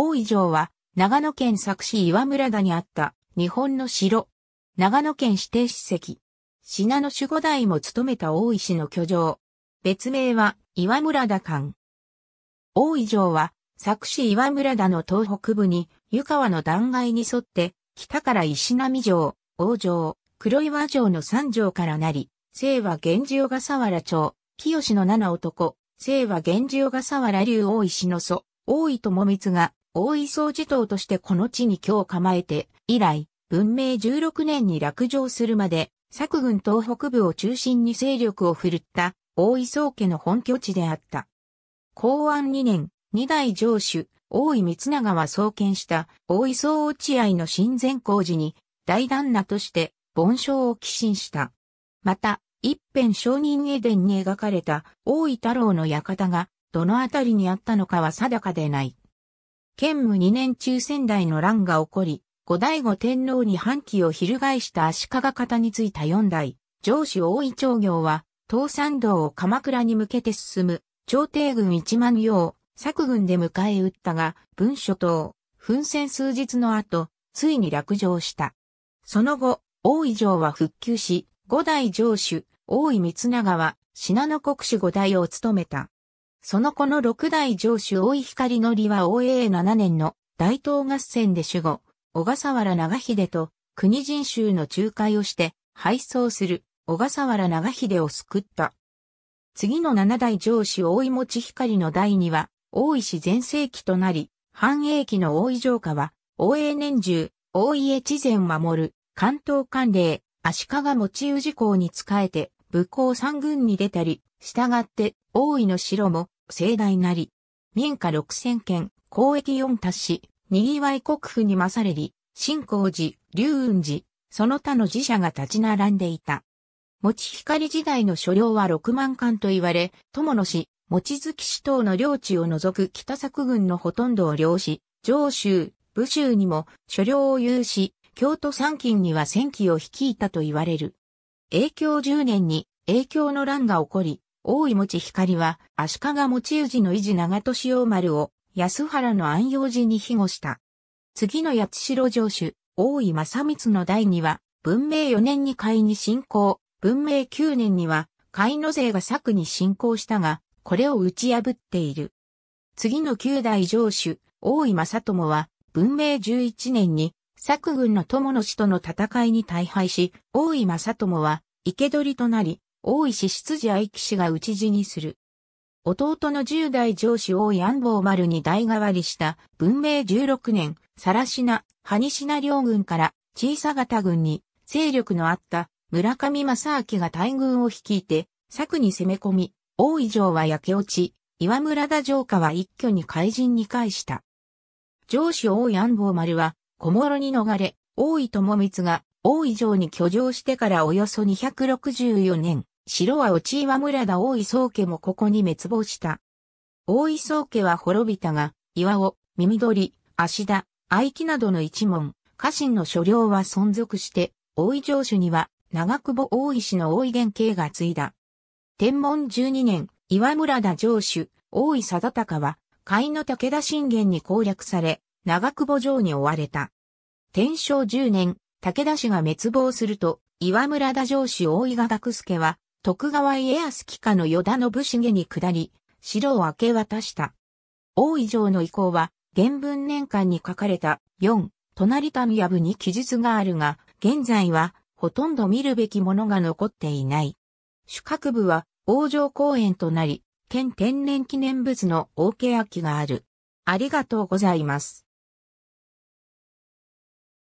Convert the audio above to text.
大井城は、長野県佐久市岩村田にあった日本の城。長野県指定史跡。品の守護代も務めた大井氏の居城。別名は岩村田館。大井城は、佐久市岩村田の東北部に、湯川の断崖に沿って、北から石波城、王城、黒岩城の三城からなり、清は源氏小笠原町、清の七男、清は源氏小笠原竜大石の祖、大井智光が、大磯総寺島としてこの地に今日構えて、以来、文明16年に落城するまで、作軍東北部を中心に勢力を振るった大磯家の本拠地であった。公安2年、二代城主、大井光長は創建した大磯落合の新善工事に大旦那として盆章を寄進した。また、一辺商人絵伝に描かれた大井太郎の館がどのあたりにあったのかは定かでない。建武2年中仙台の乱が起こり、後醍醐天皇に反旗を翻した足利方についた4代、上司大井長行は、東山道を鎌倉に向けて進む、朝廷軍一万用、作軍で迎え撃ったが、文書等、奮戦数日の後、ついに落城した。その後、大井城は復旧し、五代城主、大井三長は、信濃国主五代を務めた。その子の六代城主大井光則は大永七年の大東合戦で守護、小笠原長秀と国人衆の仲介をして敗走する小笠原長秀を救った。次の七代城主大井持光の代には、大石前全盛期となり、繁栄期の大井城下は、大永年中、大井越前守る、関東管令、足利持氏公に仕えて、武功三軍に出たり、従って、大井の城も盛大なり、民家六千軒、公益四達し、賑わい国府に勝れり、新光寺、龍雲寺、その他の寺社が立ち並んでいた。持光時代の所領は六万貫と言われ、友野氏、持月氏等の領地を除く北作軍のほとんどを領し、上州、武州にも所領を有し、京都三近には戦記を率いたと言われる。影響十年に影響の乱が起こり、大井持光は、足利持氏の維持長年王丸を、安原の安養寺に庇護した。次の八代城主、大井正光の代には、文明4年に会に侵攻、文明9年には、海野勢が策に侵攻したが、これを打ち破っている。次の九代城主、大井正友は、文明11年に、策軍の友の死との戦いに大敗し、大井正友は、生け捕りとなり、大石出自愛騎士が討ち死にする。弟の十代上司井安坊丸に代替わりした文明十六年、更ニシ品両軍から小さ型軍に勢力のあった村上正明が大軍を率いて、策に攻め込み、大井城は焼け落ち、岩村田城下は一挙に怪人に返した。上司井安坊丸は小諸に逃れ、大井智光が大井城に居城してからおよそ264年、城は落岩村田大井宗家もここに滅亡した。大井宗家は滅びたが、岩尾、耳取、足田、愛木などの一門、家臣の所領は存続して、大井城主には長久保大井氏の大井原型が継いだ。天文12年、岩村田城主、大井貞隆は、甲斐の武田信玄に攻略され、長久保城に追われた。天正10年、武田氏が滅亡すると、岩村田城氏大井賀学助は、徳川家康帰下の与田信重に下り、城を明け渡した。大井城の遺構は、原文年間に書かれた4、隣谷や部に記述があるが、現在は、ほとんど見るべきものが残っていない。主角部は、王城公園となり、県天然記念物の大ケヤキがある。ありがとうございます。